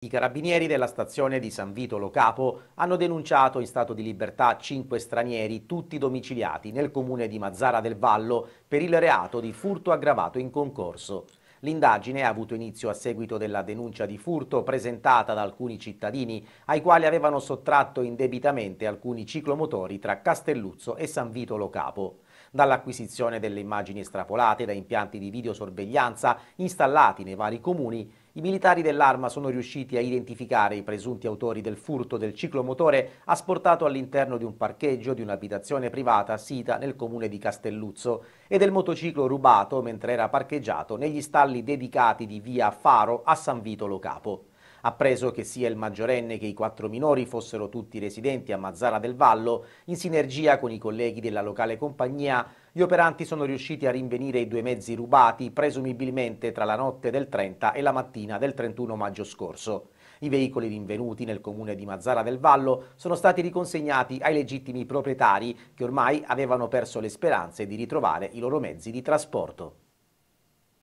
I carabinieri della stazione di San Vito Lo Capo hanno denunciato in stato di libertà cinque stranieri, tutti domiciliati nel comune di Mazzara del Vallo, per il reato di furto aggravato in concorso. L'indagine ha avuto inizio a seguito della denuncia di furto presentata da alcuni cittadini ai quali avevano sottratto indebitamente alcuni ciclomotori tra Castelluzzo e San Vito Lo Capo. Dall'acquisizione delle immagini estrapolate da impianti di videosorveglianza installati nei vari comuni, i militari dell'arma sono riusciti a identificare i presunti autori del furto del ciclomotore asportato all'interno di un parcheggio di un'abitazione privata sita nel comune di Castelluzzo e del motociclo rubato mentre era parcheggiato negli stalli dedicati di via Faro a San Vito Lo Capo. Appreso che sia il maggiorenne che i quattro minori fossero tutti residenti a Mazzara del Vallo, in sinergia con i colleghi della locale compagnia, gli operanti sono riusciti a rinvenire i due mezzi rubati presumibilmente tra la notte del 30 e la mattina del 31 maggio scorso. I veicoli rinvenuti nel comune di Mazzara del Vallo sono stati riconsegnati ai legittimi proprietari che ormai avevano perso le speranze di ritrovare i loro mezzi di trasporto.